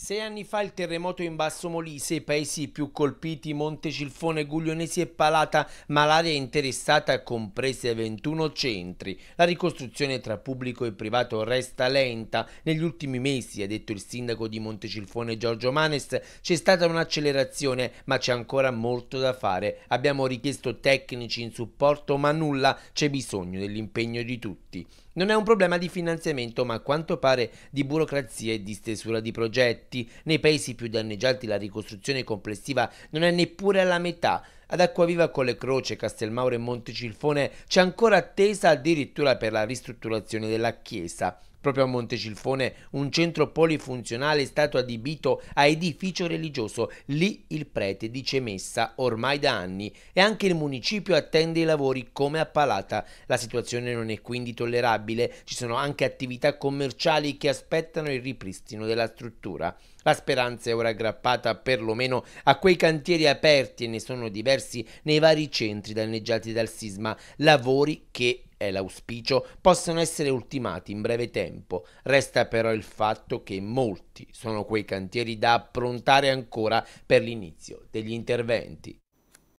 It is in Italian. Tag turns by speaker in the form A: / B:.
A: Sei anni fa il terremoto in Basso Molise, i paesi più colpiti Montecilfone, Guglionesi e Palata, ma l'area interessata comprese 21 centri. La ricostruzione tra pubblico e privato resta lenta. Negli ultimi mesi, ha detto il sindaco di Montecilfone Giorgio Manes, c'è stata un'accelerazione, ma c'è ancora molto da fare. Abbiamo richiesto tecnici in supporto, ma nulla, c'è bisogno dell'impegno di tutti. Non è un problema di finanziamento, ma a quanto pare di burocrazia e di stesura di progetti effetti nei paesi più danneggiati la ricostruzione complessiva non è neppure alla metà ad Acquaviva con le Croce, Castelmauro e Montecilfone c'è ancora attesa addirittura per la ristrutturazione della chiesa. Proprio a Montecilfone un centro polifunzionale è stato adibito a edificio religioso. Lì il prete dice messa ormai da anni e anche il municipio attende i lavori come a Palata. La situazione non è quindi tollerabile. Ci sono anche attività commerciali che aspettano il ripristino della struttura. La speranza è ora aggrappata perlomeno a quei cantieri aperti e ne sono diversi dispersi nei vari centri danneggiati dal sisma, lavori che è l'auspicio, possono essere ultimati in breve tempo. Resta però il fatto che molti sono quei cantieri da approntare ancora per l'inizio degli interventi.